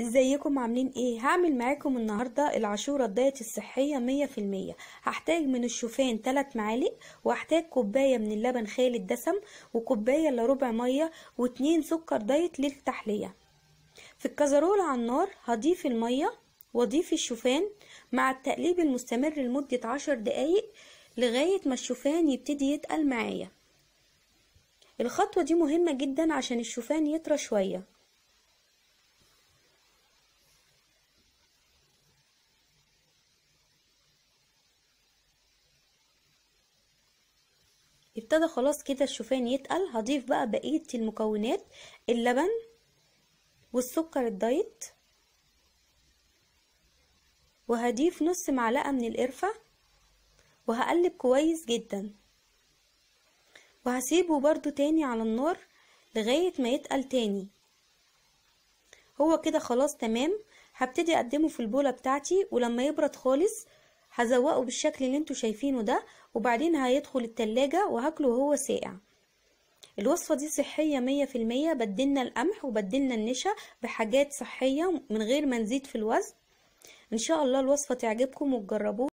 ازيكم عاملين ايه هعمل معاكم النهارده العاشوره الدايت الصحيه مية في المية هحتاج من الشوفان 3 معالق وهحتاج كوبايه من اللبن خالي الدسم وكوبايه الا ربع ميه واتنين سكر دايت للتحليه في الكزرول على النار هضيف الميه واضيف الشوفان مع التقليب المستمر لمده عشر دقايق لغايه ما الشوفان يبتدي يتقل معايا الخطوه دي مهمه جدا عشان الشوفان يطرى شويه ابتدى خلاص كده الشوفان يتقل هضيف بقى بقية المكونات اللبن والسكر الدايت وهضيف نص معلقة من القرفة وهقلب كويس جدا وهسيبه برضو تاني على النار لغاية ما يتقل تاني هو كده خلاص تمام هبتدي اقدمه في البولة بتاعتي ولما يبرد خالص هزوقه بالشكل اللي انتوا شايفينه ده وبعدين هيدخل التلاجة وهاكله وهو ساقع الوصفة دي صحية مية في المية بدلنا القمح وبدلنا النشا بحاجات صحية من غير ما نزيد في الوزن ان شاء الله الوصفة تعجبكم وتجربوها